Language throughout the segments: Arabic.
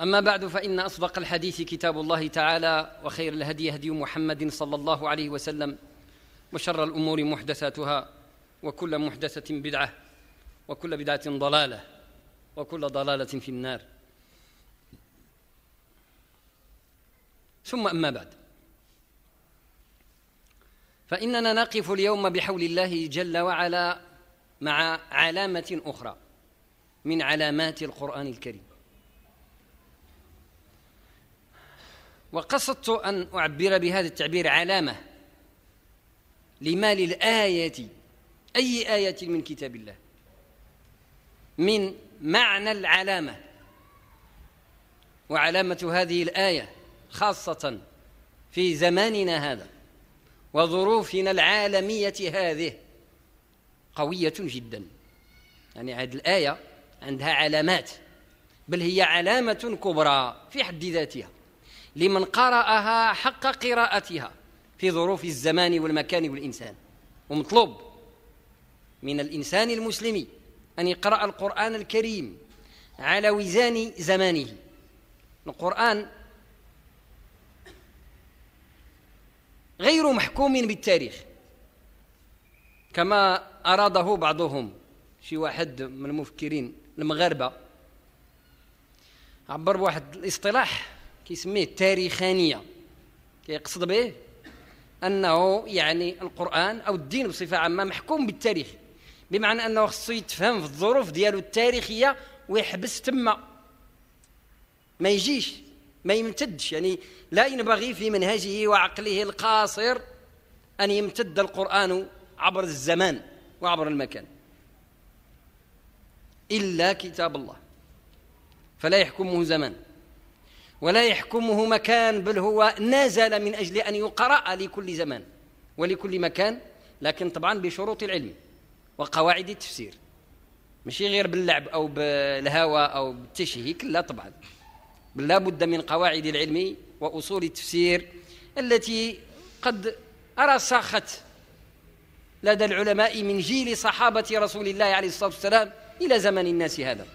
أما بعد فإن أصدق الحديث كتاب الله تعالى وخير الهدي هدي محمد صلى الله عليه وسلم وشر الأمور محدثاتها وكل محدثة بدعة وكل بدعة ضلالة وكل ضلالة في النار ثم أما بعد فإننا نقف اليوم بحول الله جل وعلا مع علامة أخرى من علامات القرآن الكريم وقصدت أن أعبر بهذا التعبير علامة لما للآية أي آية من كتاب الله من معنى العلامة وعلامة هذه الآية خاصة في زماننا هذا وظروفنا العالمية هذه قوية جدا يعني هذه الآية عندها علامات بل هي علامة كبرى في حد ذاتها لمن قرأها حق قراءتها في ظروف الزمان والمكان والإنسان ومطلوب من الإنسان المسلم أن يقرأ القرآن الكريم على وزان زمانه القرآن غير محكوم بالتاريخ كما أراده بعضهم شي واحد من المفكرين المغاربة عبر بواحد الاصطلاح كيسميه تاريخانية كيقصد به أنه يعني القرآن أو الدين بصفة عامة محكوم بالتاريخ بمعنى أنه خصو يتفهم في الظروف ديالو التاريخية ويحبس تما ما يجيش ما يمتدش يعني لا ينبغي في منهجه وعقله القاصر أن يمتد القرآن عبر الزمان وعبر المكان إلا كتاب الله فلا يحكمه زمان ولا يحكمه مكان بل هو نزل من أجل أن يقرأ لكل زمان ولكل مكان لكن طبعا بشروط العلم وقواعد التفسير ماشي غير باللعب أو بالهوى أو بالتشهيك لا طبعا بل لا بد من قواعد العلم وأصول التفسير التي قد ارسخت لدى العلماء من جيل صحابة رسول الله عليه الصلاة والسلام إلى زمن الناس هذا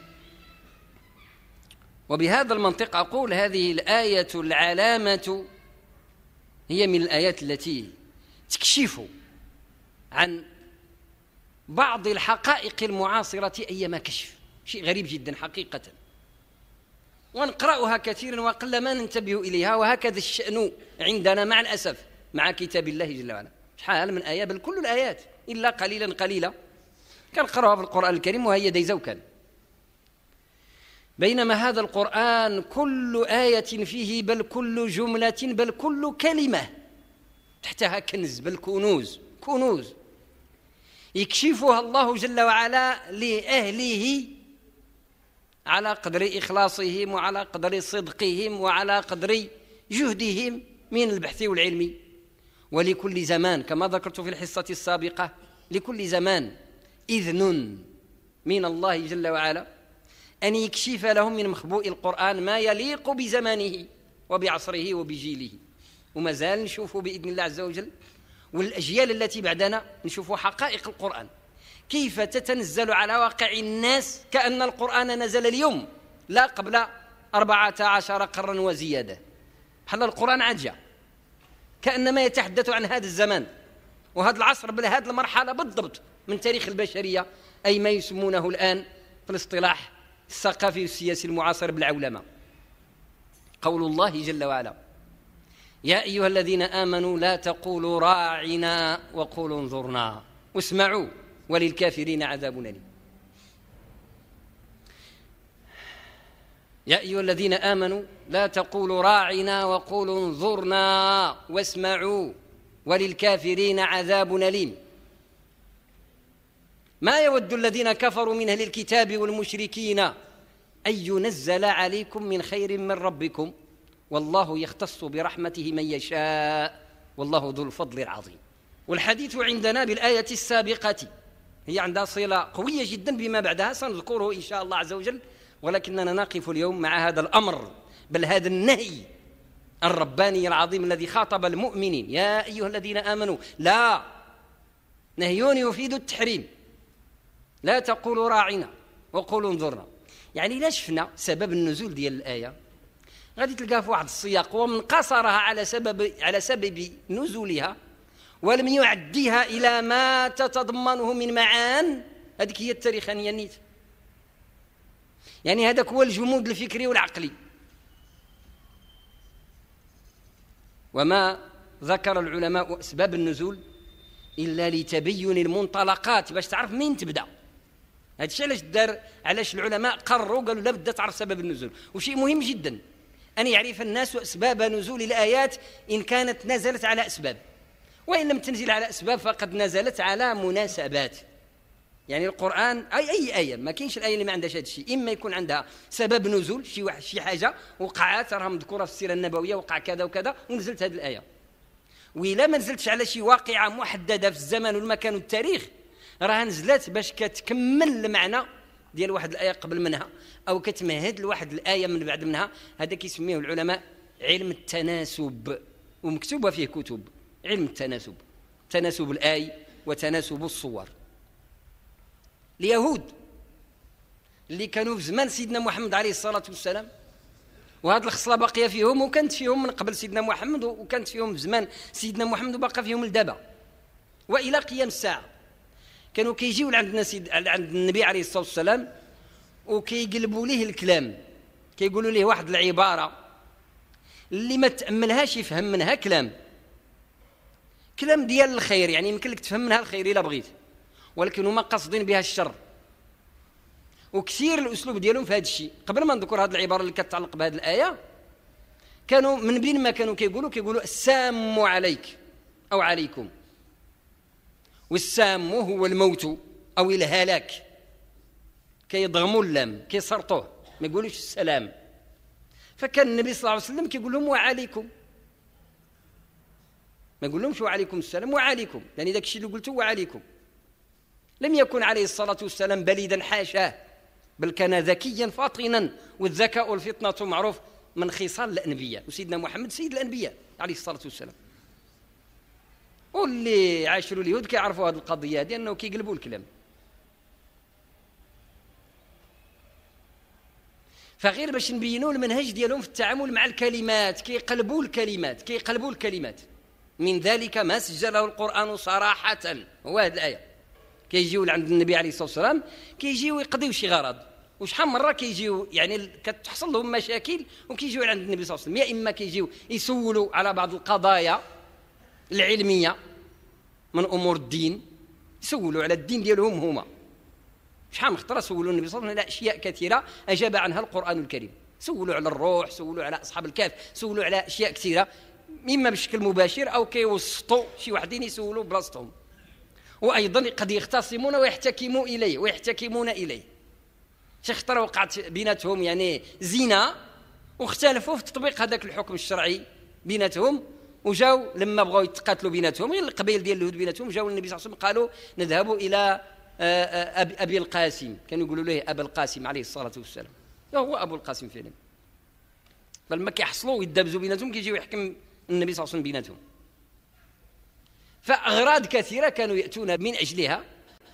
وبهذا المنطق أقول هذه الآية العلامة هي من الآيات التي تكشف عن بعض الحقائق المعاصرة أيما كشف شيء غريب جدا حقيقة ونقرأها كثيرا وقل ما ننتبه إليها وهكذا الشأن عندنا مع الأسف مع كتاب الله جل وعلا شحال من آيات بل كل الآيات إلا قليلا قليلا كنقرأها في القرآن الكريم وهي ديزوكا بينما هذا القرآن كل آية فيه بل كل جملة بل كل كلمة تحتها كنز بل كنوز كنوز يكشفها الله جل وعلا لأهله على قدر إخلاصهم وعلى قدر صدقهم وعلى قدر جهدهم من البحث والعلم ولكل زمان كما ذكرت في الحصة السابقة لكل زمان إذن من الله جل وعلا أن يكشف لهم من مخبوء القرآن ما يليق بزمانه وبعصره وبجيله ومازال نشوفوا بإذن الله عز وجل والأجيال التي بعدنا نشوفوا حقائق القرآن كيف تتنزل على واقع الناس كأن القرآن نزل اليوم لا قبل أربعة عشر قرا وزيادة بحال القرآن عجة كأنما يتحدث عن هذا الزمان وهذا العصر بل هذه المرحلة بالضبط من تاريخ البشرية أي ما يسمونه الآن في الاصطلاح الثقافي والسياسي المعاصر بالعولمة قول الله جل وعلا يا أيها الذين آمنوا لا تقولوا راعنا وقولوا انظرنا واسمعوا وللكافرين عذاب أليم يا أيها الذين آمنوا لا تقولوا راعنا وقولوا انظرنا واسمعوا وللكافرين عذاب أليم ما يود الذين كفروا من أهل الكتاب والمشركين أن ينزل عليكم من خير من ربكم والله يختص برحمته من يشاء والله ذو الفضل العظيم والحديث عندنا بالآية السابقة هي عندها صلة قوية جدا بما بعدها سنذكره إن شاء الله عز وجل ولكننا نقف اليوم مع هذا الأمر بل هذا النهي الرباني العظيم الذي خاطب المؤمنين يا أيها الذين آمنوا لا نهي يفيد التحريم لا تقولوا راعنا وقولوا انظرنا يعني لا شفنا سبب النزول ديال الايه غادي تلقاها في واحد السياق ومن قصرها على سبب على سبب نزولها ولم يعدها الى ما تتضمنه من معان هذيك هي التاريخانيه النيت يعني هذاك هو الجمود الفكري والعقلي وما ذكر العلماء اسباب النزول الا لتبين المنطلقات باش تعرف مين تبدا هذا الشيء علاش دار علاش العلماء قرروا قالوا لابد تعرف سبب النزول وشيء مهم جدا أن يعرف الناس أسباب نزول الآيات إن كانت نزلت على أسباب وإن لم تنزل على أسباب فقد نزلت على مناسبات يعني القرآن أي أي آية ما كاينش الآية اللي ما عندهاش هذا الشيء إما يكون عندها سبب نزول شي واحد شي حاجة وقعت راها مذكورة في السيرة النبوية وقع كذا وكذا ونزلت هذه الآية وإلا ما نزلتش على شي واقعة محددة في الزمن والمكان والتاريخ راها نزلت باش كتكمل المعنى ديال واحد الايه قبل منها او كتمهد لواحد الايه من بعد منها هذا كيسميه العلماء علم التناسب ومكتوبه فيه كتب علم التناسب تناسب الاي وتناسب الصور اليهود اللي كانوا في زمان سيدنا محمد عليه الصلاه والسلام وهذه الخصله باقيه فيهم وكانت فيهم من قبل سيدنا محمد وكانت فيهم في زمان سيدنا محمد وباقى فيهم لدابا والى قيام الساعه كانوا كيجيو لعند الناس عند النبي عليه الصلاه والسلام وكيقلبوا ليه الكلام كيقولوا ليه واحد العباره اللي ما تاملهاش يفهم منها كلام كلام ديال الخير يعني يمكن لك تفهم منها الخير الا بغيت ولكن هما قاصدين بها الشر وكثير الاسلوب ديالهم في هذا الشيء قبل ما نذكر هذه العباره اللي كتعلق بهذه الايه كانوا من بين ما كانوا كيقولوا كيقولوا السام عليك او عليكم والسام هو الموت أو الهلاك كيضغموا اللام كيسرطوه ما يقولوش السلام فكان النبي صلى الله عليه وسلم كيقول لهم وعليكم ما يقول لهمش وعليكم السلام وعليكم يعني داك الشيء اللي قلته وعليكم لم يكن عليه الصلاة والسلام بليدا حاشاه بل كان ذكيا فاطنا والذكاء والفطنة معروف من خصال الأنبياء وسيدنا محمد سيد الأنبياء عليه الصلاة والسلام واللي عاشروا اليهود كيعرفوا هذه القضيه هذه انه كيقلبوا الكلام فغير باش نبينوا المنهج ديالهم في التعامل مع الكلمات كيقلبوا الكلمات كيقلبوا الكلمات من ذلك ما سجله القران صراحه هو هذه الايه كيجيو لعند النبي عليه الصلاه والسلام كيجيو يقضيو شي غرض وشحال من مره كيجيو يعني كتحصل لهم مشاكل وكيجيو عند النبي صلى الله عليه وسلم يا اما كيجيو يسولوا على بعض القضايا العلميه من امور الدين يسولوا على الدين ديالهم هما شحال من خطره سولوا النبي صلى الله عليه وسلم على اشياء كثيره اجاب عنها القران الكريم سولوا على الروح سولوا على اصحاب الكهف سولوا على اشياء كثيره اما بشكل مباشر او كيوسطوا شي واحدين يسولوا بلاصتهم وايضا قد يختصمون ويحتكموا اليه ويحتكمون اليه شي خطره وقعت بيناتهم يعني زنا واختلفوا في تطبيق هذاك الحكم الشرعي بيناتهم وجاو لما بغاو يتقاتلوا بيناتهم غير القبائل ديال اليهود بيناتهم جاو للنبي صلى الله عليه وسلم قالوا نذهب الى آه، آه، ابي القاسم كانوا يقولوا له ابا القاسم عليه الصلاه والسلام هو ابو القاسم فعلا فلما كيحصلوا ويدابزوا بيناتهم كيجيو يحكم النبي صلى الله عليه وسلم بيناتهم فاغراض كثيره كانوا ياتون من اجلها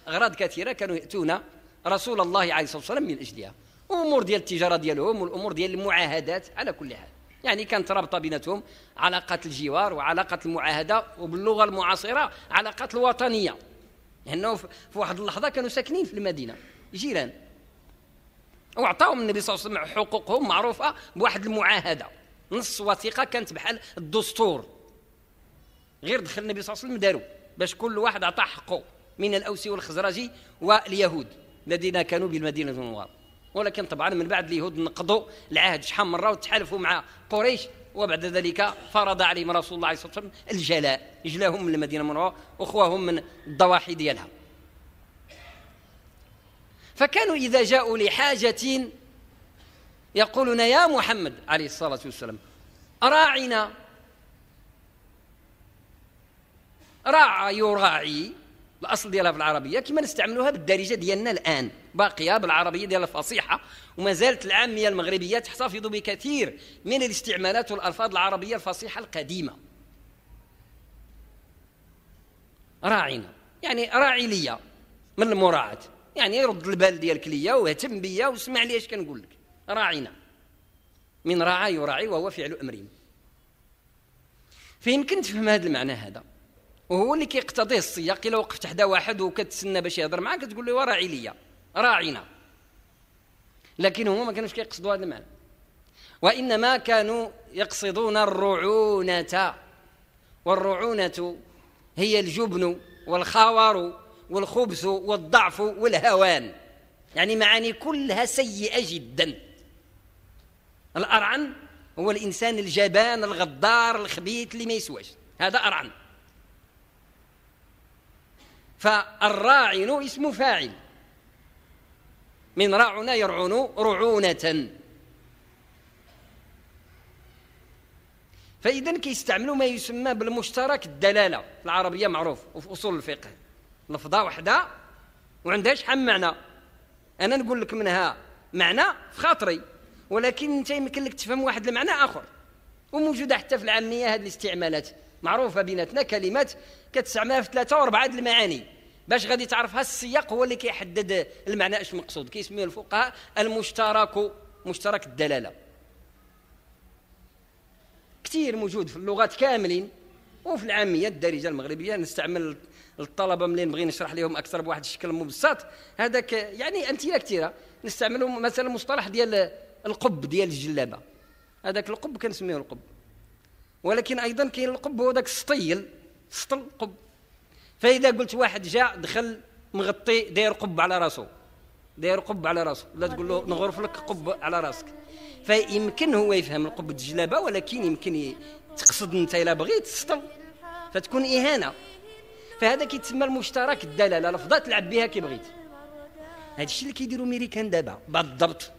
اغراض كثيره كانوا ياتون رسول الله عليه الصلاه والسلام من اجلها امور ديال التجاره ديالهم والامور ديال المعاهدات على كل حال يعني كانت رابطه بيناتهم علاقه الجوار وعلاقه المعاهده وباللغه المعاصره علاقه الوطنيه لانه في واحد اللحظه كانوا ساكنين في المدينه جيران وعطاهم النبي صلى الله عليه وسلم حقوقهم معروفه بواحد المعاهده نص وثيقه كانت بحال الدستور غير دخل النبي صلى الله عليه وسلم داروا باش كل واحد عطاه حقه من الاوس والخزرجي واليهود الذين كانوا بالمدينه المنوره ولكن طبعا من بعد اليهود نقضوا العهد شحال من مره وتحالفوا مع قريش وبعد ذلك فرض عليهم رسول الله صلى الله عليه وسلم الجلاء اجلاهم من المدينه المنوره واخواهم من الضواحي ديالها فكانوا اذا جاءوا لحاجه يقولون يا محمد عليه الصلاه والسلام راعنا راع يراعي الاصل ديالها بالعربيه كما نستعملوها بالدارجه ديالنا الان باقيه بالعربيه ديالها الفصيحه وما زالت العاميه المغربيه تحتفظ بكثير من الاستعمالات والالفاظ العربيه الفصيحه القديمه راعينا يعني راعي ليا من المراعاه يعني رد البال ديالك ليا واهتم بيا واسمع لي اش كنقول لك راعينا من راعى يراعي وهو فعل امر فيمكن تفهم هذا المعنى هذا وهو اللي كيقتضيه السياق الا وقفت حدا واحد وكتسنى باش يهضر معاك تقول له راعي ليا راعينا لكن هما ما كانوش كيقصدوا هذا المعنى وانما كانوا يقصدون الرعونه والرعونه هي الجبن والخاور والخبث والضعف والهوان يعني معاني كلها سيئه جدا الارعن هو الانسان الجبان الغدار الخبيث اللي ما يسواش هذا ارعن فالراعن اسم فاعل من راعنا يرعن رعونة فإذا كيستعملوا ما يسمى بالمشترك الدلالة العربية معروف وفي أصول الفقه لفظة وحدة وعندها شحال معنى أنا نقول لك منها معنى في خاطري ولكن أنت يمكن لك تفهم واحد المعنى آخر وموجودة حتى في العامية هذه الاستعمالات معروفة بيناتنا كلمات كتستعملها في ثلاثة وأربعة المعاني باش غادي تعرفها السياق هو اللي كيحدد المعنى اش مقصود كيسميه الفقهاء المشترك مشترك الدلالة كثير موجود في اللغات كاملين وفي العامية الدارجة المغربية نستعمل الطلبة ملي نبغي نشرح لهم أكثر بواحد الشكل مبسط هذاك يعني أمثلة كثيرة نستعملوا مثلا مصطلح ديال القب ديال الجلابة هذاك القب كنسميه القب ولكن ايضا كاين القب هو داك السطيل سطل قب فاذا قلت واحد جاء دخل مغطي داير قب على راسه داير قب على راسه لا تقول له نغرف لك قب على راسك فيمكن هو يفهم القب الجلابه ولكن يمكن تقصد انت الا بغيت سطل فتكون اهانه فهذا كيتسمى المشترك الدلاله لفظه تلعب بها كي بغيت هذا الشيء اللي كيديروا ميريكان دابا بعد الضبط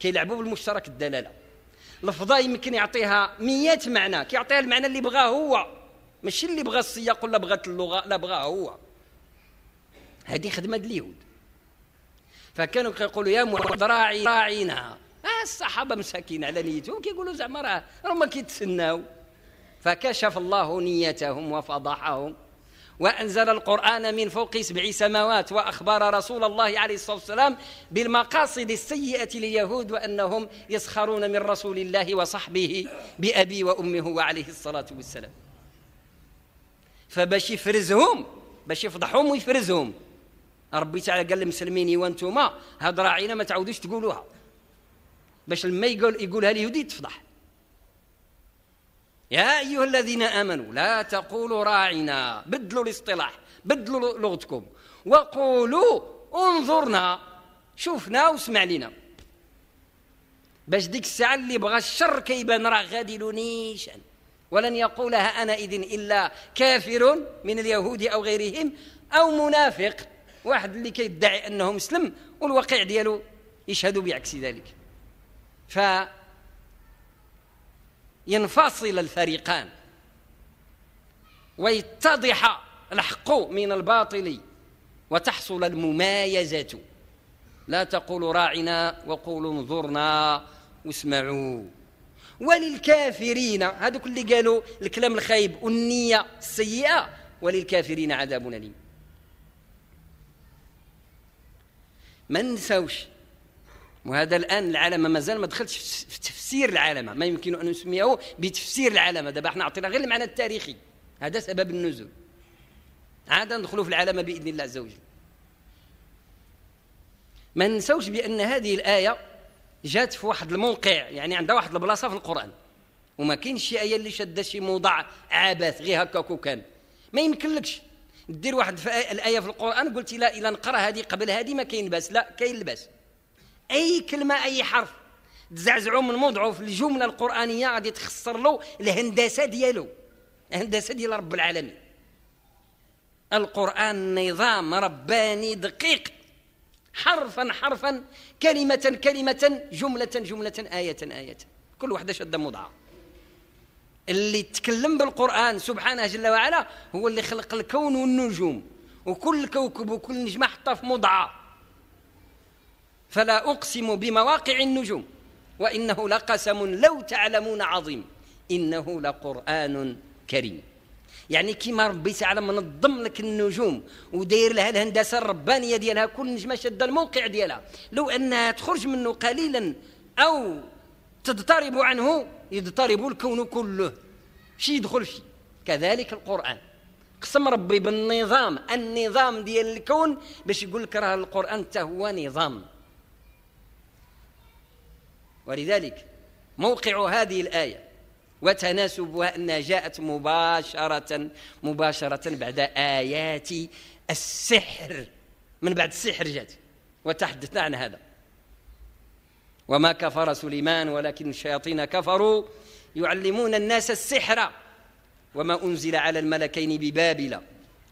كيلعبوا بالمشترك الدلاله لفظه يمكن يعطيها مئات معنى كيعطيها المعنى اللي بغاه هو ماشي اللي بغى السياق ولا بغات اللغه لا بغاه هو هذه خدمه اليهود فكانوا كيقولوا يا محمد راعي راعينا آه الصحابه مساكين على نيتهم كيقولوا زعما راه هما كيتسناو فكشف الله نيتهم وفضحهم وأنزل القرآن من فوق سبع سماوات وأخبر رسول الله عليه الصلاة والسلام بالمقاصد السيئة لليهود وأنهم يسخرون من رسول الله وصحبه بأبي وأمه وعليه الصلاة والسلام فباش يفرزهم باش يفضحهم ويفرزهم ربي تعالى قال للمسلمين وانتم هاد راعينا ما تعودوش تقولوها باش لما يقول يقولها اليهودي تفضح يا أيها الذين آمنوا لا تقولوا راعنا بدلوا الاصطلاح بدلوا لغتكم وقولوا انظرنا شوفنا واسمع لنا باش ديك الساعة اللي بغى الشر كيبان راه غادي له ولن يقولها أنا إذن إلا كافر من اليهود أو غيرهم أو منافق واحد اللي كيدعي أنه مسلم والواقع ديالو يشهد بعكس ذلك ف ينفصل الفريقان ويتضح الحق من الباطل وتحصل الممايزة لا تقول راعنا وقولوا انظرنا واسمعوا وللكافرين هذوك اللي قالوا الكلام الخايب والنية السيئة وللكافرين عذاب أليم ما نساوش وهذا الان العلامه مازال ما دخلتش في تفسير العلامه ما يمكن ان نسميه بتفسير العلامه دابا حنا عطينا غير المعنى التاريخي هذا سبب النزول عاد ندخلوا في العلامه باذن الله عز وجل ما ننسوش بان هذه الايه جات في واحد الموقع يعني عندها واحد البلاصه في القران وما كاينش شي ايه اللي شاده شي موضع عبث غير هكاك وكان ما يمكنلكش دير واحد في الايه في القران قلت لا الا نقرا هذه قبل هذه ما كاين باس لا كاين الباس اي كلمه اي حرف تزعزعوا من موضعه في الجمله القرانيه غادي تخسر له الهندسه ديالو الهندسه ديال رب العالمين القران نظام رباني دقيق حرفا حرفا كلمه كلمه جمله جمله ايه ايه كل وحده شاده موضعها اللي تكلم بالقران سبحانه جل وعلا هو اللي خلق الكون والنجوم وكل كوكب وكل نجمه حطها في موضعها فلا أقسم بمواقع النجوم وإنه لقسم لو تعلمون عظيم إنه لقرآن كريم يعني كيما ربي تعالى منظم لك النجوم وداير لها الهندسه الربانيه ديالها كل نجمه شاده الموقع ديالها لو انها تخرج منه قليلا او تضطرب عنه يضطرب الكون كله شي يدخل شي كذلك القران قسم ربي بالنظام النظام ديال الكون باش يقول لك راه القران حتى هو نظام ولذلك موقع هذه الآية وتناسبها أنها جاءت مباشرة مباشرة بعد آيات السحر من بعد السحر جات وتحدثنا عن هذا وما كفر سليمان ولكن الشياطين كفروا يعلمون الناس السحر وما أنزل على الملكين ببابل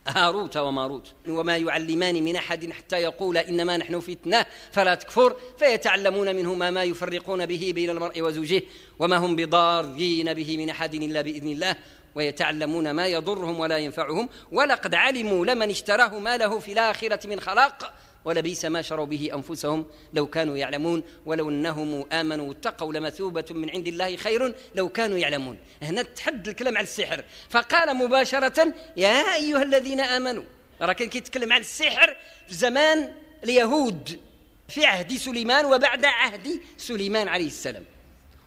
هاروت وماروت وما يعلمان من أحد حتى يقول إنما نحن فتنة فلا تكفر فيتعلمون منهما ما يفرقون به بين المرء وزوجه وما هم بضارين به من أحد إلا بإذن الله ويتعلمون ما يضرهم ولا ينفعهم ولقد علموا لمن اشتراه ما له في الآخرة من خلاق ولبيس ما شروا به أنفسهم لو كانوا يعلمون ولو أنهم آمنوا واتقوا لمثوبة من عند الله خير لو كانوا يعلمون هنا تحد الكلام على السحر فقال مباشرة يا أيها الذين آمنوا راه كان كيتكلم السحر في زمان اليهود في عهد سليمان وبعد عهد سليمان عليه السلام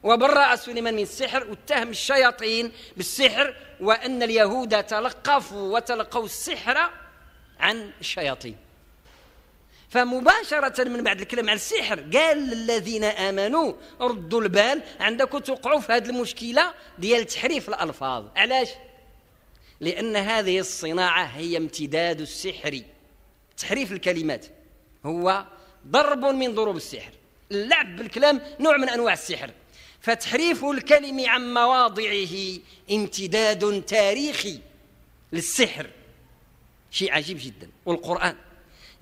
وبرأ سليمان من السحر واتهم الشياطين بالسحر وأن اليهود تلقفوا وتلقوا السحر عن الشياطين فمباشرة من بعد الكلام على السحر قال للذين آمنوا ردوا البال عندكم توقعوا في هذه المشكلة ديال تحريف الألفاظ علاش؟ لأن هذه الصناعة هي امتداد السحر تحريف الكلمات هو ضرب من ضروب السحر اللعب بالكلام نوع من أنواع السحر فتحريف الكلم عن مواضعه امتداد تاريخي للسحر شيء عجيب جدا والقرآن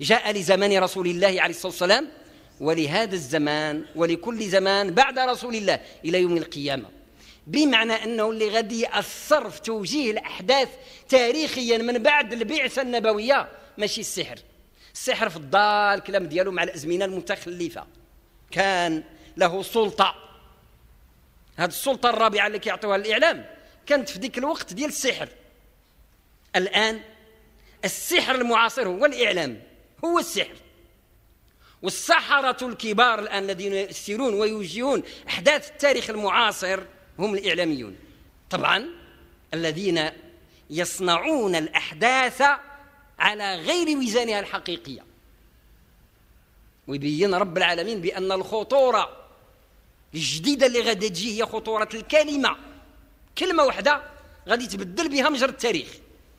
جاء لزمان رسول الله عليه الصلاة والسلام ولهذا الزمان ولكل زمان بعد رسول الله إلى يوم القيامة بمعنى أنه اللي غادي يأثر في توجيه الأحداث تاريخيا من بعد البعثة النبوية ماشي السحر السحر في الضال الكلام ديالو مع الأزمنة المتخلفة كان له سلطة هذه السلطة الرابعة اللي كيعطيوها الإعلام كانت في ذيك الوقت ديال السحر الآن السحر المعاصر هو الإعلام هو السحر والسحرة الكبار الآن الذين يسيرون ويوجهون أحداث التاريخ المعاصر هم الإعلاميون طبعا الذين يصنعون الأحداث على غير ميزانها الحقيقية ويبين رب العالمين بأن الخطورة الجديدة اللي غادي تجي هي خطورة الكلمة كلمة واحدة غادي تبدل بها مجرى التاريخ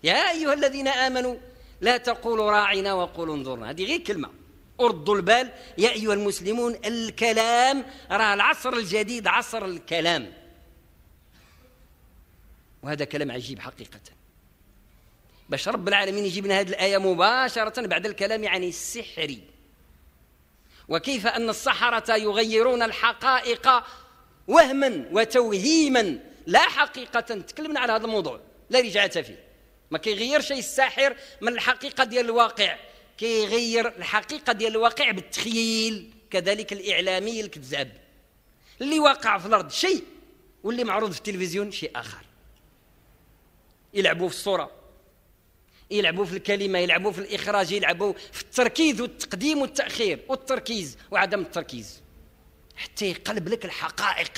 يا أيها الذين آمنوا لا تقولوا راعنا وقولوا انظرنا هذه غير كلمة أردوا البال يا أيها المسلمون الكلام راه العصر الجديد عصر الكلام وهذا كلام عجيب حقيقة باش رب العالمين يجيب لنا هذه الآية مباشرة بعد الكلام عن السحر وكيف أن السحرة يغيرون الحقائق وهما وتوهيما لا حقيقة تكلمنا على هذا الموضوع لا رجعة فيه ما شي الساحر من الحقيقه ديال الواقع كيغير الحقيقه ديال الواقع بالتخيل كذلك الاعلامي الكذاب اللي واقع في الارض شيء واللي معروض في التلفزيون شيء اخر يلعبوا في الصوره يلعبوا في الكلمه يلعبوا في الاخراج يلعبوا في التركيز والتقديم والتاخير والتركيز وعدم التركيز حتى يقلب لك الحقائق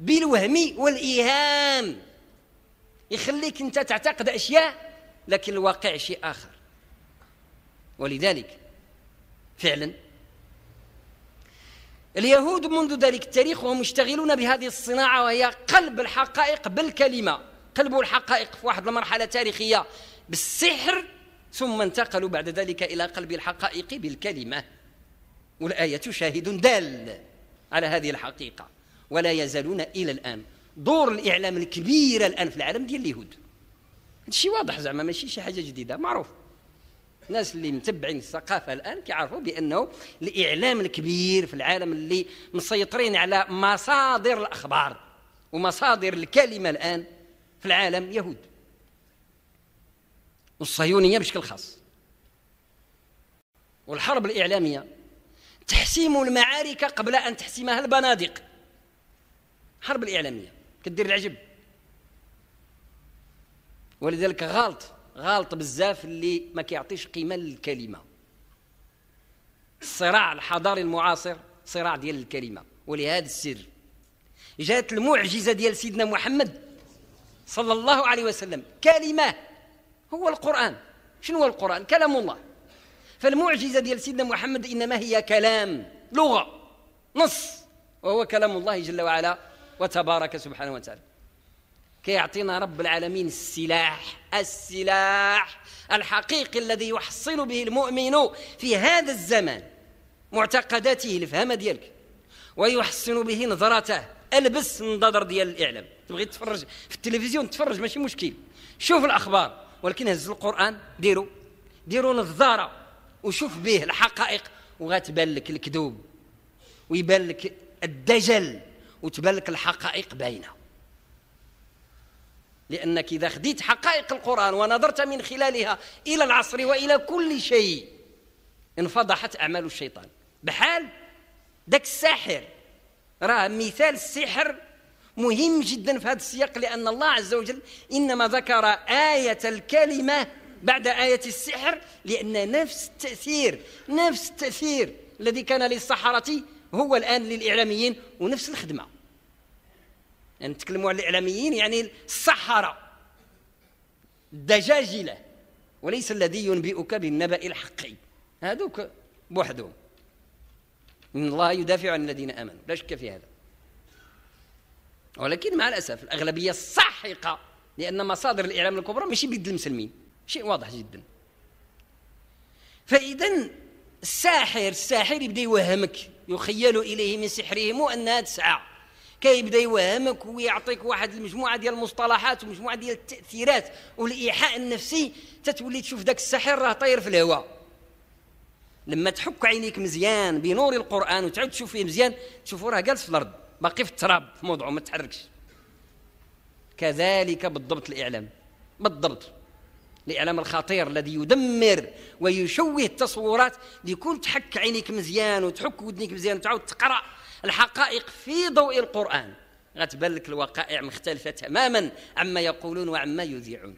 بالوهم والايهام يخليك انت تعتقد اشياء لكن الواقع شيء اخر ولذلك فعلا اليهود منذ ذلك التاريخ وهم مشتغلون بهذه الصناعه وهي قلب الحقائق بالكلمه قلبوا الحقائق في واحد المرحله تاريخيه بالسحر ثم انتقلوا بعد ذلك الى قلب الحقائق بالكلمه والايه شاهد دال على هذه الحقيقه ولا يزالون الى الان دور الاعلام الكبيره الان في العالم ديال اليهود هادشي واضح زعما ماشي شي حاجه جديده معروف الناس اللي متبعين الثقافه الان كيعرفوا بانه الاعلام الكبير في العالم اللي مسيطرين على مصادر الاخبار ومصادر الكلمه الان في العالم يهود والصهيونيه بشكل خاص والحرب الاعلاميه تحسيم المعارك قبل ان تحسمها البنادق حرب الاعلاميه كدير العجب ولذلك غلط غلط بزاف اللي ما كيعطيش قيمه للكلمه الصراع الحضاري المعاصر صراع ديال الكلمه ولهذا السر جاءت المعجزه ديال سيدنا محمد صلى الله عليه وسلم كلمه هو القران شنو هو القران كلام الله فالمعجزه ديال سيدنا محمد انما هي كلام لغه نص وهو كلام الله جل وعلا وتبارك سبحانه وتعالى كيعطينا رب العالمين السلاح السلاح الحقيقي الذي يحصل به المؤمن في هذا الزمان معتقداته الفهم ديالك ويحسن به نظرته البس النظر ديال الاعلام تبغي تتفرج في التلفزيون تفرج ماشي مشكل شوف الاخبار ولكن هز القران ديروا ديروا نظاره وشوف به الحقائق وغتبان لك الكذوب ويبان لك الدجل وتبان لك الحقائق باينه لانك اذا خديت حقائق القران ونظرت من خلالها الى العصر والى كل شيء انفضحت اعمال الشيطان بحال ذاك الساحر راه مثال السحر مهم جدا في هذا السياق لان الله عز وجل انما ذكر ايه الكلمه بعد ايه السحر لان نفس التاثير نفس التاثير الذي كان للسحره هو الان للاعلاميين ونفس الخدمه يعني نتكلموا على الاعلاميين يعني السحره الدجاجله وليس الذي ينبئك بالنبأ الحقي هذوك بوحدهم إن الله يدافع عن الذين آمنوا لا شك في هذا ولكن مع الأسف الأغلبية الساحقة لأن مصادر الإعلام الكبرى ماشي بيد المسلمين شيء واضح جدا فإذا الساحر الساحر يبدا يوهمك يخيل إليه من سحرهم أنها تسعى كيبدا يوهمك ويعطيك واحد المجموعه ديال المصطلحات ومجموعه ديال التاثيرات والايحاء النفسي تتولي تشوف داك الساحر راه طاير في الهواء لما تحك عينيك مزيان بنور القران وتعود تشوف فيه مزيان تشوفه راه جالس في الارض باقي في التراب في موضعه ما تحركش كذلك بالضبط الاعلام بالضبط الإعلام الخطير الذي يدمر ويشوه التصورات يكون تحك عينيك مزيان وتحك ودنيك مزيان وتعاود تقرأ الحقائق في ضوء القرآن غتبان لك الوقائع مختلفة تماما عما يقولون وعما يذيعون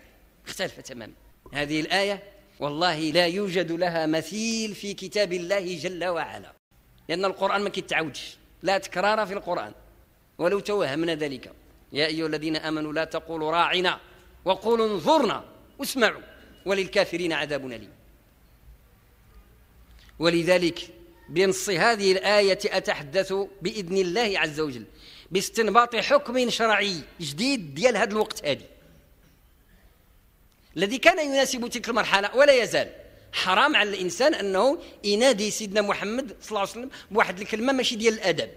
مختلفة تماما هذه الآية والله لا يوجد لها مثيل في كتاب الله جل وعلا لأن القرآن ما كيتعاودش لا تكرار في القرآن ولو توهمنا ذلك يا أيها الذين آمنوا لا تقولوا راعنا وقولوا انظرنا واسمعوا وللكافرين عذاب أليم ولذلك بنص هذه الآية أتحدث بإذن الله عز وجل باستنباط حكم شرعي جديد ديال هذا الوقت هذه الذي كان يناسب تلك المرحلة ولا يزال حرام على الإنسان أنه ينادي سيدنا محمد صلى الله عليه وسلم بواحد الكلمة ماشي ديال الأدب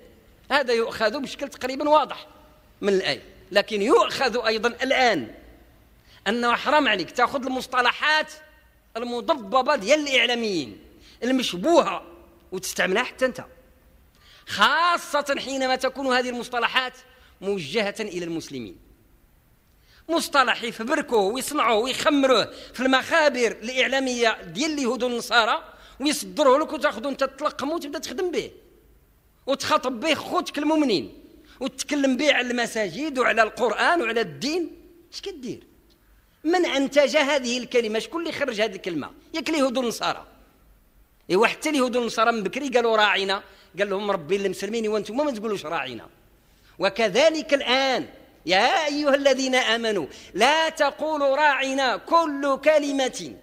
هذا يؤخذ بشكل تقريبا واضح من الآية لكن يؤخذ أيضا الآن انه حرام عليك تاخذ المصطلحات المضببه ديال الاعلاميين المشبوهه وتستعملها حتى انت خاصه حينما تكون هذه المصطلحات موجهه الى المسلمين مصطلح يفبركوه ويصنعوه ويخمروه في المخابر الاعلاميه ديال اليهود والنصارى ويصدروه لك وتاخذه انت تلقمه وتبدا تخدم به وتخاطب به خوتك المؤمنين وتتكلم به على المساجد وعلى القران وعلى الدين اش كدير من انتج هذه الكلمه شكون اللي خرج هذه الكلمه ياك اليهود والنصارى ايوا حتى اليهود والنصارى من بكري قالوا راعينا قال لهم ربي المسلمين وانتم ما تقولوش راعينا وكذلك الان يا ايها الذين امنوا لا تقولوا راعنا كل كلمه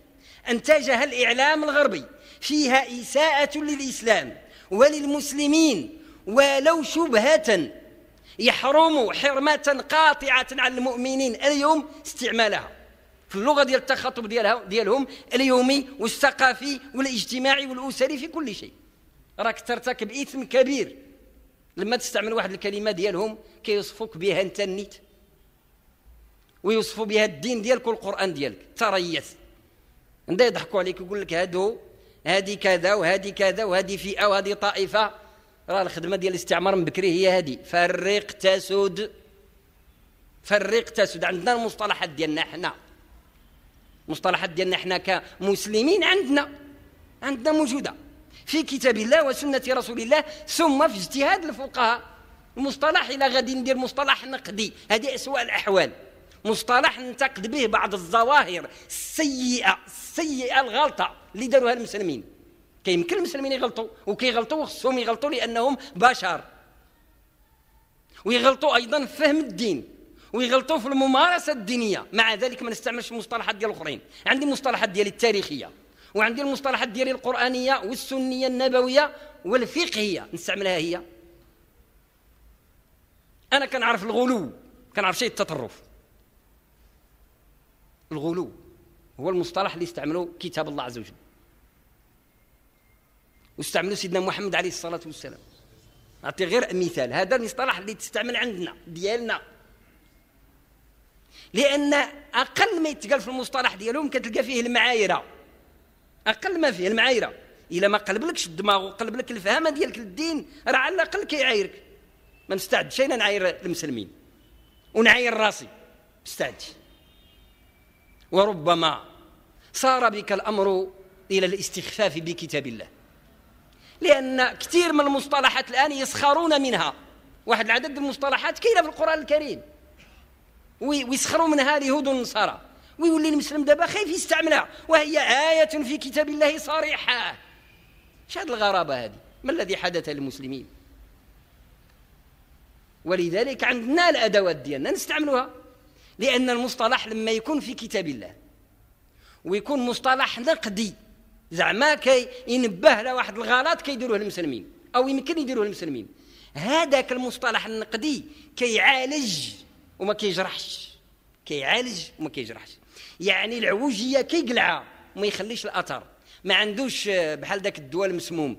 انتجها الاعلام الغربي فيها اساءه للاسلام وللمسلمين ولو شبهه يحرم حرمه قاطعه على المؤمنين اليوم استعمالها في اللغه ديال التخاطب ديالها ديالهم اليومي والثقافي والاجتماعي والاسري في كل شيء راك ترتكب اثم كبير لما تستعمل واحد الكلمه ديالهم كيوصفوك بها انت النيت ويوصفوا بها الدين ديالك والقران ديالك تريث نبدا يضحكوا عليك يقول لك هادو هادي كذا وهادي كذا وهادي فئه وهادي طائفه راه الخدمه ديال الاستعمار من بكري هي هادي فرق تسود فرق تسود عندنا المصطلحات ديالنا حنا المصطلحات ديالنا حنا كمسلمين عندنا عندنا موجوده في كتاب الله وسنه رسول الله ثم في اجتهاد الفقهاء المصطلح الى غادي ندير مصطلح نقدي هذه اسوء الاحوال مصطلح ننتقد به بعض الظواهر السيئه السيئه الغلطه اللي داروها المسلمين كيمكن المسلمين يغلطوا وكيغلطوا وخصهم يغلطوا لانهم بشر ويغلطوا ايضا في فهم الدين ويغلطوا في الممارسه الدينيه مع ذلك ما نستعملش المصطلحات ديال الاخرين عندي المصطلحات ديالي التاريخيه وعندي المصطلحات ديالي القرانيه والسنيه النبويه والفقهيه نستعملها هي انا كنعرف الغلو كنعرف شيء التطرف الغلو هو المصطلح اللي استعمله كتاب الله عز وجل واستعملوا سيدنا محمد عليه الصلاه والسلام نعطي غير مثال هذا المصطلح اللي تستعمل عندنا ديالنا لان اقل ما يتقال في المصطلح ديالهم كتلقى فيه المعايره اقل ما فيه المعايره الا ما قلبلكش الدماغ وقلبلك الفهامه ديالك للدين راه على الاقل كيعايرك ما نستعدش انا نعاير المسلمين ونعاير راسي مستعد وربما صار بك الامر الى الاستخفاف بكتاب الله لان كثير من المصطلحات الان يسخرون منها واحد العدد من المصطلحات كاينه في القران الكريم ويسخروا منها اليهود والنصارى ويولي المسلم دابا خايف يستعملها وهي آية في كتاب الله صريحة شاد الغرابة هذه ما الذي حدث للمسلمين ولذلك عندنا الأدوات ديالنا نستعملوها لأن المصطلح لما يكون في كتاب الله ويكون مصطلح نقدي زعما كي ينبه لواحد الغلط كيديروه المسلمين أو يمكن يديروه المسلمين هذاك المصطلح النقدي كيعالج وما كيجرحش كيعالج وما كيجرحش يعني العوجيه كيقلعها وما يخليش الاثر ما عندوش آه، بحال داك الدواء المسموم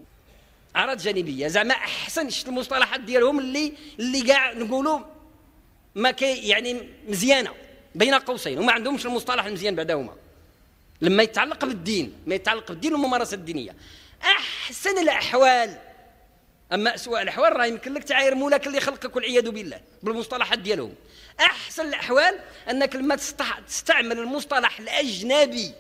اعراض جانبيه زعما احسن شفت المصطلحات ديالهم اللي اللي كاع نقولوا ما كي يعني مزيانه بين قوسين وما عندهمش المصطلح المزيان بعدا هما لما يتعلق بالدين ما يتعلق بالدين والممارسه الدينيه احسن الاحوال اما اسوء الاحوال راه يمكن لك تعاير مولاك اللي خلقك والعياذ بالله بالمصطلحات ديالهم احسن الاحوال انك لما تستعمل المصطلح الاجنبي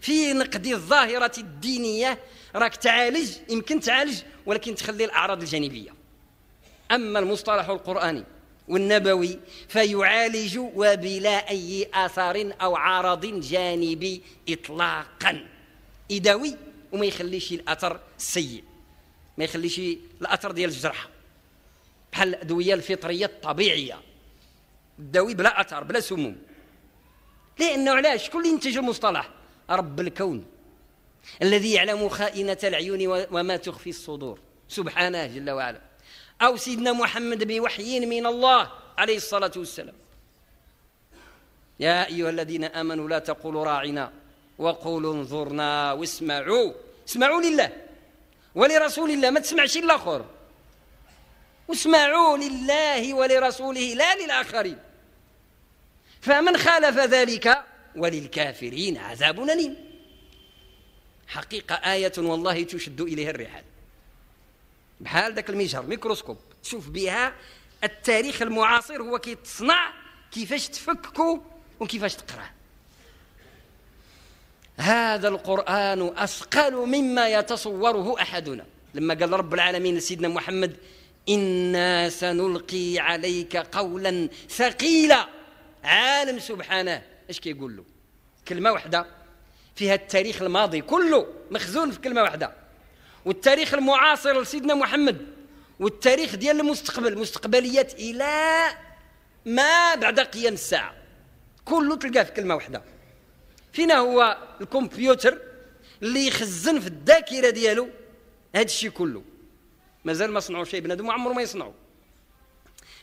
في نقد الظاهره الدينيه راك تعالج يمكن تعالج ولكن تخلي الاعراض الجانبيه اما المصطلح القراني والنبوي فيعالج وبلا اي اثر او عرض جانبي اطلاقا اداوي وما يخليش الاثر السيء ما يخليش الاثر ديال الجرحى بحال الادويه الفطريه الطبيعيه الداوي بلا اثر بلا سموم لانه علاش شكون اللي ينتج المصطلح رب الكون الذي يعلم خائنه العيون وما تخفي الصدور سبحانه جل وعلا او سيدنا محمد بوحي من الله عليه الصلاه والسلام يا ايها الذين امنوا لا تقولوا راعنا وقولوا انظرنا واسمعوا اسمعوا لله ولرسول الله ما تسمعش الاخر واسمعوا لله ولرسوله لا للاخرين فمن خالف ذلك وللكافرين عذاب أليم حقيقة آية والله تشد إليها الرحال بحال ذاك المجهر ميكروسكوب تشوف بها التاريخ المعاصر هو كيتصنع كيفاش تفككوا وكيفاش تقراه هذا القرآن أثقل مما يتصوره أحدنا لما قال رب العالمين لسيدنا محمد إنا سنلقي عليك قولا ثقيلا عالم سبحانه اش كيقول له كلمة واحدة فيها التاريخ الماضي كله مخزون في كلمة واحدة والتاريخ المعاصر لسيدنا محمد والتاريخ ديال المستقبل مستقبليات إلى ما بعد قيام الساعة كله تلقاه في كلمة واحدة فينا هو الكمبيوتر اللي يخزن في الذاكره ديالو هذا الشيء كله مازال ما صنعوا شيء بنادم عمره ما يصنعوا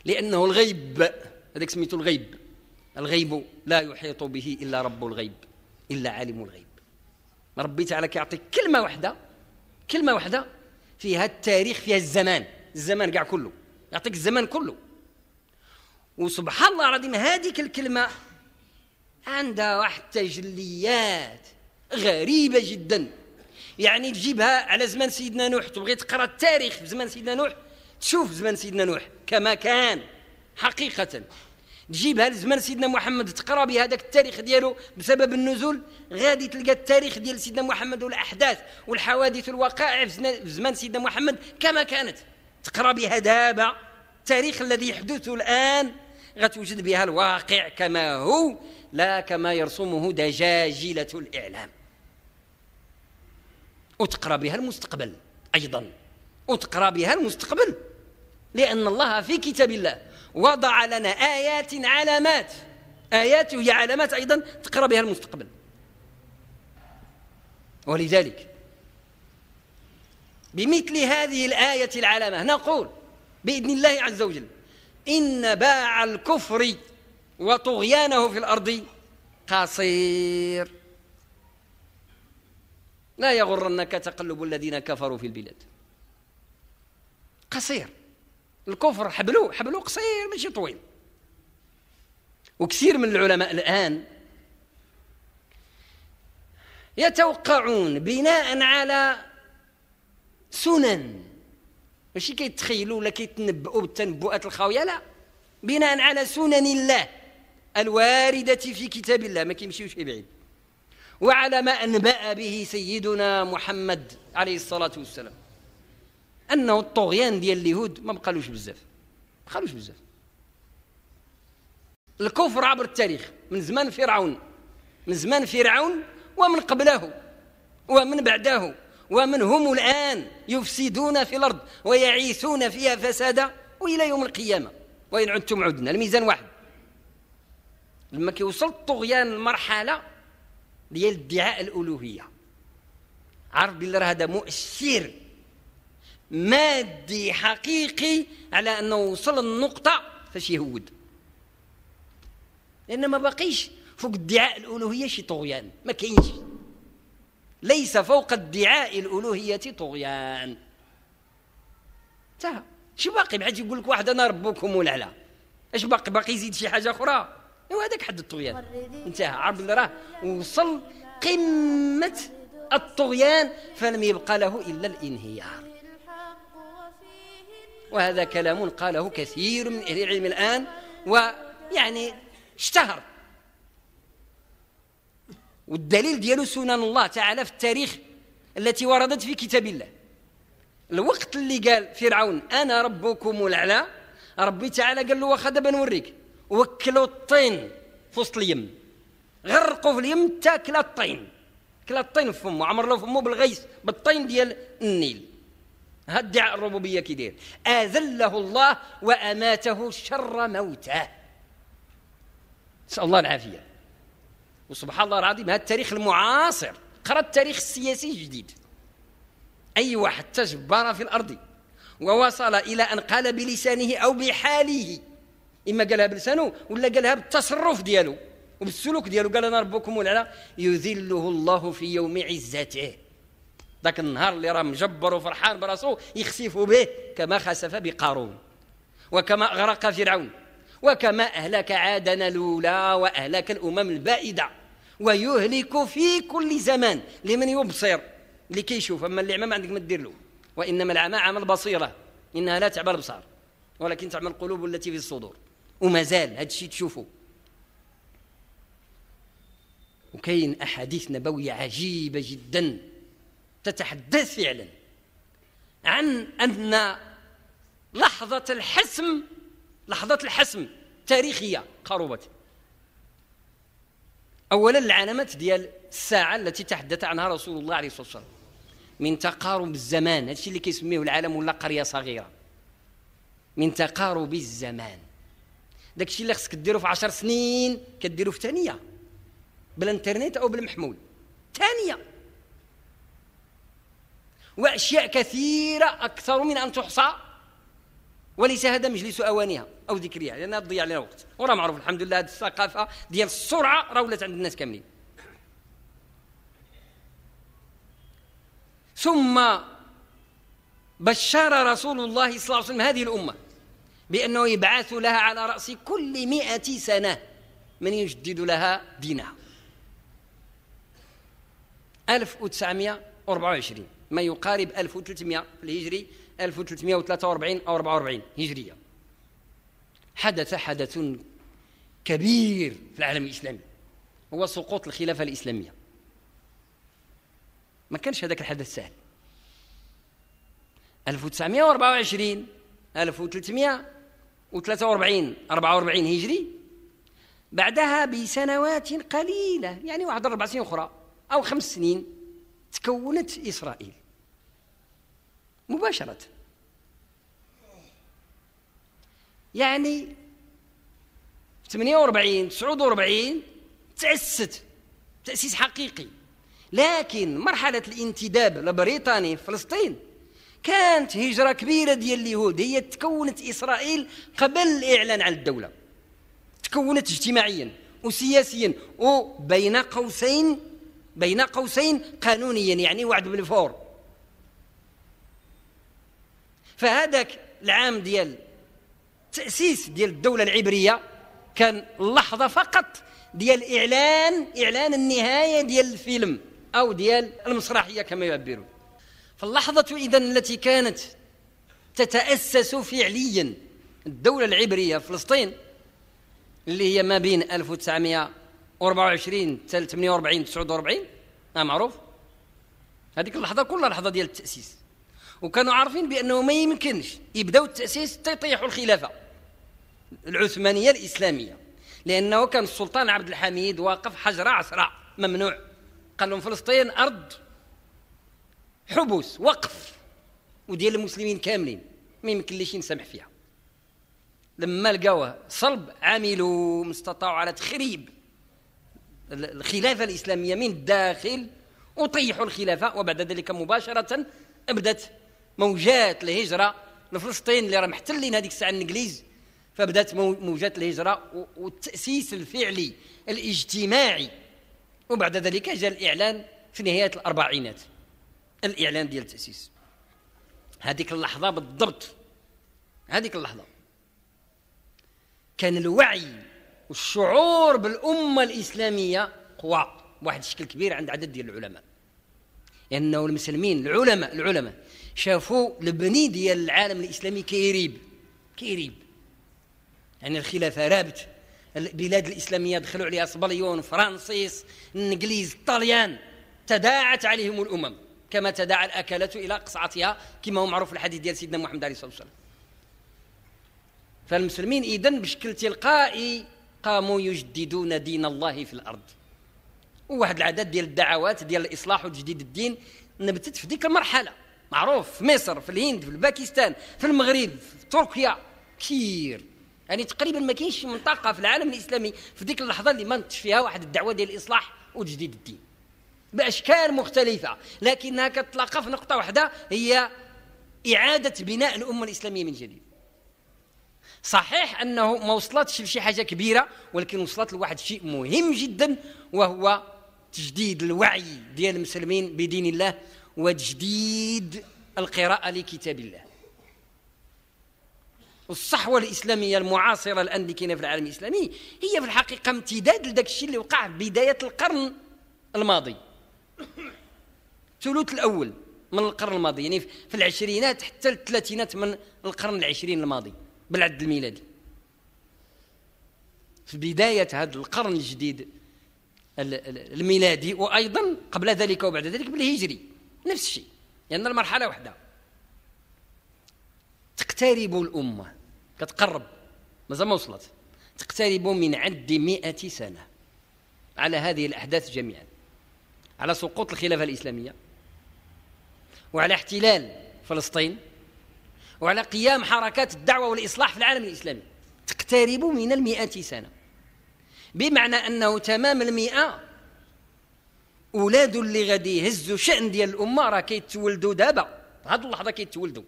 لانه الغيب هذاك سميتو الغيب الغيب لا يحيط به الا رب الغيب الا عالم الغيب ربي تعالى كيعطيك كلمه واحده كلمه واحده فيها التاريخ فيها الزمان الزمان كاع كله يعطيك الزمان كله وسبحان الله العظيم هذيك الكلمه عندها واحد تجليات غريبة جدا يعني تجيبها على زمان سيدنا نوح تبغي تقرا التاريخ في زمان سيدنا نوح تشوف زمان سيدنا نوح كما كان حقيقة تجيبها لزمان سيدنا محمد تقرا بها التاريخ ديالو بسبب النزول غادي تلقى التاريخ ديال سيدنا محمد والاحداث والحوادث والوقائع في زمان سيدنا محمد كما كانت تقرا بها دابا التاريخ الذي يحدث الان غتوجد بها الواقع كما هو لا كما يرسمه دجاجلة الإعلام أتقرى بها المستقبل أيضا أتقرى بها المستقبل لأن الله في كتاب الله وضع لنا آيات علامات آيات هي علامات أيضا تقرأ بها المستقبل ولذلك بمثل هذه الآية العلامة نقول بإذن الله عز وجل إن باع الكفر وطغيانه في الأرض قصير لا يغرنك تقلب الذين كفروا في البلاد قصير الكفر حبلو حبلو قصير ماشي طويل وكثير من العلماء الآن يتوقعون بناء على سنن ماشي كيتخيلوا ولا كيتنبؤوا بالتنبؤات الخاويه لا بناء على سنن الله الواردة في كتاب الله ما كيمشيوش بعيد وعلى ما أنبأ به سيدنا محمد عليه الصلاة والسلام أنه الطغيان ديال اليهود ما بقالوش بزاف ما بقالوش بزاف الكفر عبر التاريخ من زمان فرعون من زمان فرعون ومن قبله ومن بعده ومن هم الآن يفسدون في الأرض ويعيثون فيها فسادا وإلى يوم القيامة وإن عدتم عدنا الميزان واحد لما كيوصل الطغيان لمرحله ديال ادعاء الالوهيه عارف بلي راه هذا مؤشر مادي حقيقي على انه وصل النقطه فاش يهود لان ما باقيش فوق ادعاء الالوهيه شي طغيان ما كاينش ليس فوق ادعاء الالوهيه طغيان انتهى شو باقي بعد يقول لك واحد انا ربكم ولا لا اش باقي باقي يزيد شي حاجه اخرى ايوا هذاك حد الطغيان انتهى عرف اللي راه وصل قمه الطغيان فلم يبقى له الا الانهيار وهذا كلام قاله كثير من اهل العلم الان ويعني اشتهر والدليل ديالو سنن الله تعالى في التاريخ التي وردت في كتاب الله الوقت اللي قال فرعون انا ربكم الاعلى ربي تعالى قال له واخا دابا نوريك وكلوا الطين في وسط اليم غرقوا في اليم تا كلا الطين كلا الطين في فمه عمر له فمه بالغيث بالطين ديال النيل هاد الدعاء الربوبيه كي داير اذله الله واماته شر موته نسال الله العافيه وسبحان الله العظيم هذا التاريخ المعاصر قرا التاريخ السياسي الجديد اي واحد تجبر في الارض ووصل الى ان قال بلسانه او بحاله اما قالها بلسانه ولا قالها بالتصرف ديالو وبالسلوك ديالو قال انا ربكم الاعلى يذله الله في يوم عزته ذاك النهار اللي راه مجبر وفرحان براسو يخسف به كما خسف بقارون وكما اغرق فرعون وكما اهلك عادنا الاولى واهلك الامم البائده ويهلك في كل زمان لمن يبصر اللي كيشوف اما اللي عمى ما عندك ما دير له وانما العمى عمل بصيره انها لا تعمل بصار ولكن تعمل القلوب التي في الصدور ومازال هذا الشيء تشوفوا وكاين احاديث نبويه عجيبه جدا تتحدث فعلا عن ان لحظه الحسم لحظه الحسم تاريخيه قربت اولا العلامات ديال الساعه التي تحدث عنها رسول الله عليه الصلاه والسلام من تقارب الزمان هذا الشيء اللي كيسميه العالم ولا قريه صغيره من تقارب الزمان داكشي اللي خصك ديرو في 10 سنين كديرو في ثانيه بالانترنت او بالمحمول ثانيه واشياء كثيره اكثر من ان تحصى وليس هذا مجلس اوانها او ذكرها لان تضيع علينا وقت وراه معروف الحمد لله هذه الثقافه ديال السرعه راه ولات عند الناس كاملين ثم بشر رسول الله صلى الله عليه وسلم هذه الامه بأنه يبعث لها على رأس كل مئة سنة من يجدد لها دينها 1924 ما يقارب 1300 الهجري 1343 أو 44 هجرية حدث حدث كبير في العالم الإسلامي هو سقوط الخلافة الإسلامية ما كانش هذاك الحدث سهل 1924 1300 و43 44 هجري بعدها بسنوات قليلة يعني واحد أربع سنين أخرى أو خمس سنين تكونت إسرائيل مباشرة يعني 48 49 تأسست تأسيس حقيقي لكن مرحلة الانتداب البريطاني في فلسطين كانت هجرة كبيرة ديال اليهود هي تكونت إسرائيل قبل الإعلان عن الدولة تكونت اجتماعيا وسياسيا وبين قوسين بين قوسين قانونيا يعني وعد بالفور فهذاك العام ديال تأسيس ديال الدولة العبرية كان لحظة فقط ديال إعلان إعلان النهاية ديال الفيلم أو ديال المسرحية كما يعبرون فاللحظة إذا التي كانت تتأسس فعليا الدولة العبرية فلسطين اللي هي ما بين 1924 حتى 48 49 ها معروف هذيك اللحظة كلها لحظة ديال التأسيس وكانوا عارفين بأنه ما يمكنش يبداو التأسيس حتى يطيحوا الخلافة العثمانية الإسلامية لأنه كان السلطان عبد الحميد واقف حجرة عسرة ممنوع قال لهم فلسطين أرض حبوس وقف وديال المسلمين كاملين ما ليش نسامح فيها لما لقاوه صلب عملوا ما استطاعوا على تخريب الخلافه الاسلاميه من الداخل وطيحوا الخلافه وبعد ذلك مباشره بدات موجات الهجره لفلسطين اللي راه محتلين هذيك الساعه الانجليز فبدات موجات الهجره والتاسيس الفعلي الاجتماعي وبعد ذلك جاء الاعلان في نهايه الاربعينات الاعلان ديال التاسيس هذيك اللحظه بالضبط هذيك اللحظه كان الوعي والشعور بالامه الاسلاميه قوى بواحد الشكل كبير عند عدد ديال العلماء لانه المسلمين العلماء العلماء شافوا البني ديال العالم الاسلامي كيريب كيريب يعني الخلافه رابت البلاد الاسلاميه دخلوا عليها صبليون فرانسيس الانجليز الطليان تداعت عليهم الامم كما تداعى الأكلة إلى قصعتها كما هو معروف الحديث ديال سيدنا محمد عليه الصلاة والسلام فالمسلمين إذا بشكل تلقائي قاموا يجددون دين الله في الأرض وواحد العدد ديال الدعوات ديال الإصلاح وتجديد الدين نبتت في ديك المرحلة معروف في مصر في الهند في الباكستان في المغرب في تركيا كثير يعني تقريبا ما كاينش منطقة في العالم الإسلامي في ديك اللحظة اللي ما نتش فيها واحد الدعوة ديال الإصلاح وتجديد الدين باشكال مختلفه لكنها كتلاقى في نقطه واحده هي اعاده بناء الامه الاسلاميه من جديد صحيح انه ما وصلتش لشي حاجه كبيره ولكن وصلت لواحد شيء مهم جدا وهو تجديد الوعي ديال المسلمين بدين الله وتجديد القراءه لكتاب الله الصحوة الإسلامية المعاصرة الآن اللي كاينة في العالم الإسلامي هي في الحقيقة امتداد لذاك الشيء اللي وقع في بداية القرن الماضي ثلث الأول من القرن الماضي يعني في العشرينات حتى الثلاثينات من القرن العشرين الماضي بالعد الميلادي في بداية هذا القرن الجديد الميلادي وأيضا قبل ذلك وبعد ذلك بالهجري نفس الشيء لأن يعني المرحلة واحدة تقترب الأمة كتقرب مازال ما وصلت تقترب من عد مئة سنة على هذه الأحداث جميعا على سقوط الخلافة الإسلامية وعلى احتلال فلسطين وعلى قيام حركات الدعوة والإصلاح في العالم الإسلامي تقترب من المئة سنة بمعنى أنه تمام المئة أولاد اللي غادي يهزوا شأن ديال الأمة راه كيتولدوا دابا هاد اللحظة كيتولدوا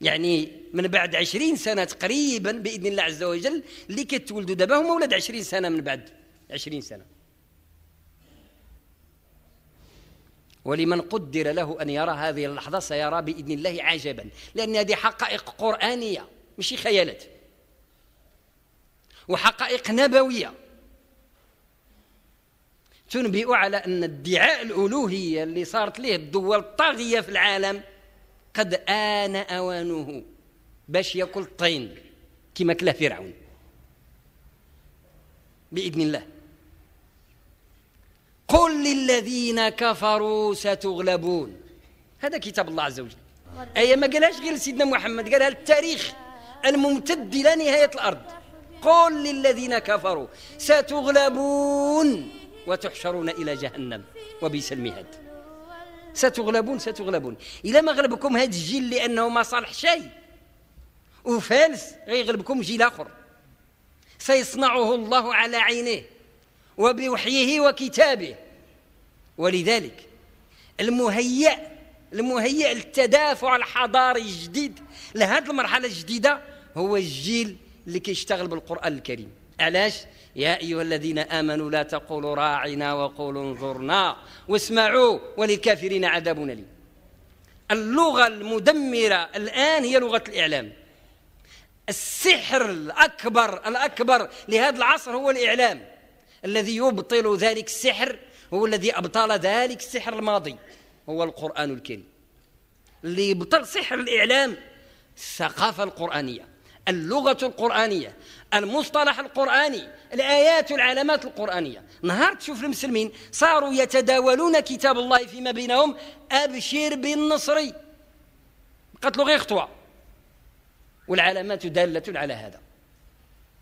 يعني من بعد عشرين سنة تقريبا بإذن الله عز وجل اللي كيتولدوا دابا هما ولاد عشرين سنة من بعد عشرين سنة ولمن قدر له أن يرى هذه اللحظة سيرى بإذن الله عجبا لأن هذه حقائق قرآنية مش خيالات وحقائق نبوية تنبئ على أن ادعاء الألوهية اللي صارت ليه الدول الطاغية في العالم قد آن أوانه باش ياكل الطين كما كلا فرعون بإذن الله قل للذين كفروا ستغلبون هذا كتاب الله عز وجل أي ما قالهاش غير سيدنا محمد قالها التاريخ الممتد إلى نهاية الأرض قل للذين كفروا ستغلبون وتحشرون إلى جهنم وبئس المهاد ستغلبون ستغلبون إلى ما غلبكم هذا الجيل لأنه ما صالح شيء وفالس غيغلبكم جيل آخر سيصنعه الله على عينيه وبوحيه وكتابه ولذلك المهيئ المهيئ للتدافع الحضاري الجديد لهذه المرحله الجديده هو الجيل اللي كيشتغل بالقران الكريم علاش يا ايها الذين امنوا لا تقولوا راعنا وقولوا انظرنا واسمعوا وللكافرين عذاب لي اللغه المدمره الان هي لغه الاعلام السحر الاكبر الاكبر لهذا العصر هو الاعلام الذي يبطل ذلك السحر هو الذي أبطل ذلك السحر الماضي هو القرآن الكريم اللي يبطل سحر الإعلام الثقافة القرآنية اللغة القرآنية المصطلح القرآني الآيات والعلامات القرآنية نهار تشوف المسلمين صاروا يتداولون كتاب الله فيما بينهم أبشر بالنصري قتلوا غير خطوة والعلامات دالة على هذا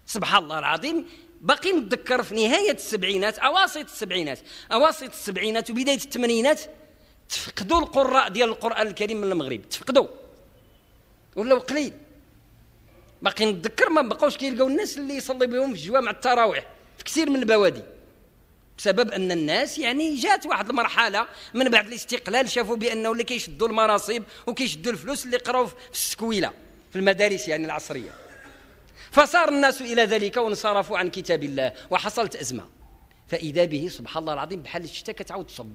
سبحان الله العظيم باقي نتذكر في نهاية السبعينات أواسط السبعينات أواسط السبعينات وبداية الثمانينات تفقدوا القراء ديال القرآن الكريم من المغرب تفقدوا ولاو قليل باقي نتذكر ما بقاوش كيلقاو الناس اللي يصلي بهم في الجوامع التراويح في كثير من البوادي بسبب ان الناس يعني جات واحد المرحله من بعد الاستقلال شافوا بانه اللي كيشدوا المناصب وكيشدوا الفلوس اللي قراو في السكويله في المدارس يعني العصريه فصار الناس إلى ذلك وانصرفوا عن كتاب الله وحصلت أزمة فإذا به سبحان الله العظيم بحال الشتاء كتعاود تصب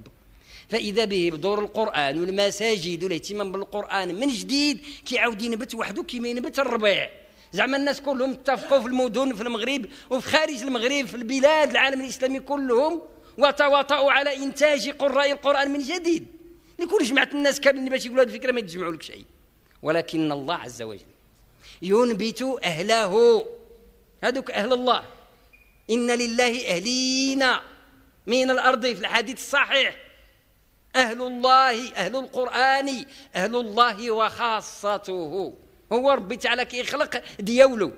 فإذا به بدور القرآن والمساجد والاهتمام بالقرآن من جديد كيعاود ينبت وحده كيما ينبت الربيع زعما الناس كلهم اتفقوا في المدن في المغرب وفي خارج المغرب في البلاد العالم الإسلامي كلهم وتواطؤوا على إنتاج قراء القرآن من جديد لكل جمعت الناس كاملين باش يقولوا هذه الفكرة ما يتجمعوا لك شيء ولكن الله عز وجل ينبت أهله هذوك أهل الله إن لله أهلين من الأرض في الحديث الصحيح أهل الله أهل القرآن أهل الله وخاصته هو ربي تعالى كيخلق دياولو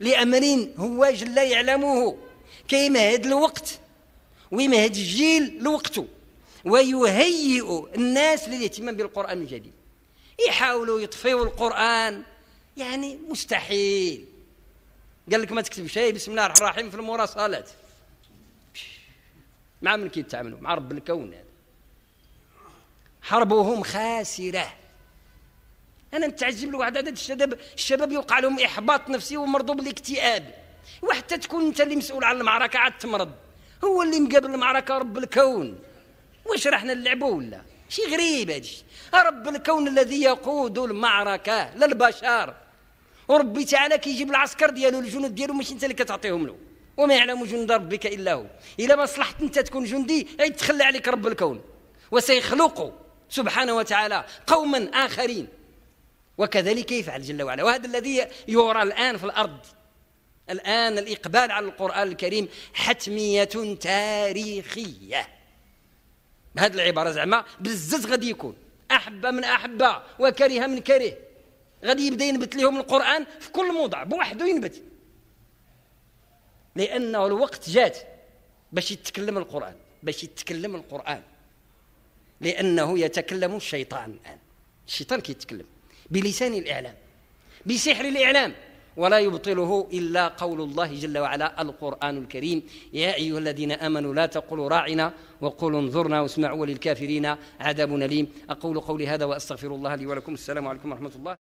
لأمر هو جل يعلمه كيمهد الوقت ويمهد الجيل لوقته ويهيئ الناس للاهتمام بالقرآن الجديد يحاولوا يطفيوا القرآن يعني مستحيل قال لك ما تكتب شيء بسم الله الرحمن الرحيم في المراسلات مع من كي يتعاملوا مع رب الكون هذا حربهم خاسره انا نتعجب لواحد عدد الشباب الشباب يوقع لهم احباط نفسي ومرضوا بالاكتئاب وحتى تكون انت اللي مسؤول عن المعركه عاد تمرض هو اللي مقابل المعركه رب الكون واش رحنا نلعبوا ولا شي غريب هادشي رب الكون الذي يقود المعركه للبشر وربي تعالى كيجيب العسكر ديالو الجنود ديالو ماشي انت اللي كتعطيهم له وما يعلم جند ربك الا هو الا ما صلحت انت تكون جندي يتخلى عليك رب الكون وسيخلق سبحانه وتعالى قوما اخرين وكذلك يفعل جل وعلا وهذا الذي يرى الان في الارض الان الاقبال على القران الكريم حتميه تاريخيه بهذه العباره زعما بالزز غادي يكون احب من احب وكره من كره غادي يبدا ينبت لهم القران في كل موضع بوحده ينبت لانه الوقت جات باش يتكلم القران باش يتكلم القران لانه يتكلم الشيطان الان الشيطان كيتكلم بلسان الاعلام بسحر الاعلام ولا يبطله الا قول الله جل وعلا القران الكريم يا ايها الذين امنوا لا تقولوا راعنا وقولوا انظرنا واسمعوا وللكافرين عذاب اليم اقول قولي هذا واستغفر الله لي ولكم السلام عليكم ورحمه الله